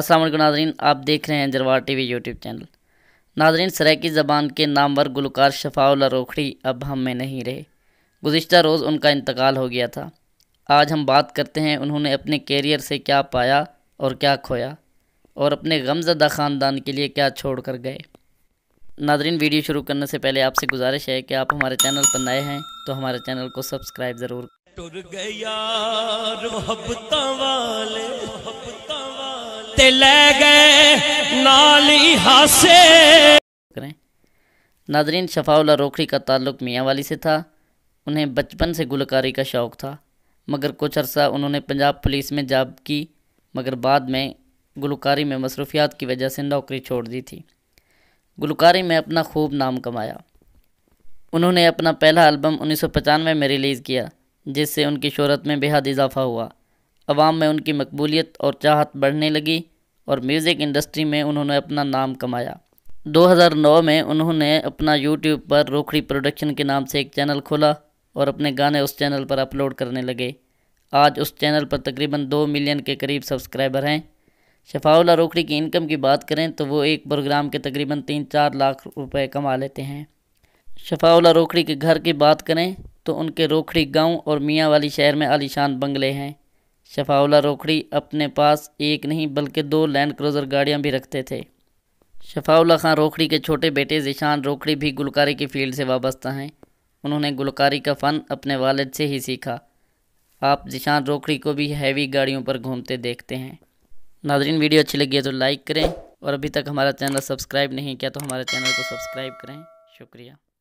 असलम नाजरीन आप देख रहे हैं Jarwar T V YouTube channel नाजरीन सराकी ज़बान के नामवर गुलकार शफाउल रोखड़ी अब हम में नहीं रहे गुज्त रोज़ उनका इंतकाल हो गया था आज हम बात करते हैं उन्होंने अपने कैरियर से क्या पाया और क्या खोया और अपने गमजदा ख़ानदान के लिए क्या छोड़ कर गए नाजरीन वीडियो शुरू करने से पहले आपसे गुजारिश है कि आप हमारे चैनल पर नए हैं तो हमारे चैनल को सब्सक्राइब ज़रूर टुर गया ते ले गए नाली हासे करें नादरीन शफाउला रोखड़ी का ताल्लुक मियाँ वाली से था उन्हें बचपन से गुलकारी का शौक़ था मगर कुछ अरसा उन्होंने पंजाब पुलिस में जॉब की मगर बाद में गुलकारी में मसरूफियात की वजह से नौकरी छोड़ दी थी गुलकारी में अपना खूब नाम कमाया उन्होंने अपना पहला एल्बम उन्नीस में रिलीज़ किया जिससे उनकी शहरत में बेहद इजाफ़ा हुआ आवाम में उनकी मकबूलियत और चाहत बढ़ने लगी और म्यूज़िक इंडस्ट्री में उन्होंने अपना नाम कमाया 2009 में उन्होंने अपना यूट्यूब पर रोखड़ी प्रोडक्शन के नाम से एक चैनल खोला और अपने गाने उस चैनल पर अपलोड करने लगे आज उस चैनल पर तकरीबन दो मिलियन के करीब सब्सक्राइबर हैं शफाउला रोखड़ी की इनकम की बात करें तो वो एक प्रोग्राम के तकरीबन तीन चार लाख रुपए कमा लेते हैं शफाउल्ला रोखड़ी के घर की बात करें तो उनके रोखड़ी गांव और मियाँ वाली शहर में आलीशान बंगले हैं शफाउला रोकड़ी अपने पास एक नहीं बल्कि दो लैंड क्रूज़र गाड़ियाँ भी रखते थे शफाउला खान रोकड़ी के छोटे बेटे जिशान रोकड़ी भी गुलकारी की फील्ड से वाबस्ता हैं उन्होंने गुलकारी का फ़न अपने वालद से ही सीखा आप जिशान रोकड़ी को भी हैवी गाड़ियों पर घूमते देखते हैं नाजरीन वीडियो अच्छी लगी है तो लाइक करें और अभी तक हमारा चैनल सब्सक्राइब नहीं किया तो हमारे चैनल को सब्सक्राइब करें शुक्रिया